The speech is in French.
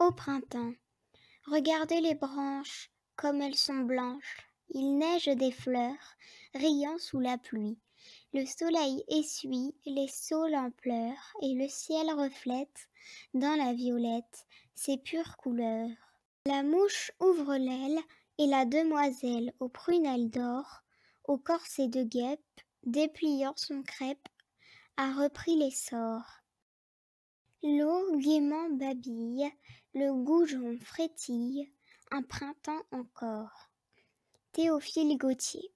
Au printemps, regardez les branches, comme elles sont blanches. Il neige des fleurs, riant sous la pluie. Le soleil essuie, les saules en pleurs, et le ciel reflète, dans la violette, ses pures couleurs. La mouche ouvre l'aile, et la demoiselle aux prunelles d'or, au corset de guêpe, dépliant son crêpe, a repris l'essor gaiement babille, le goujon frétille, un printemps encore. Théophile Gautier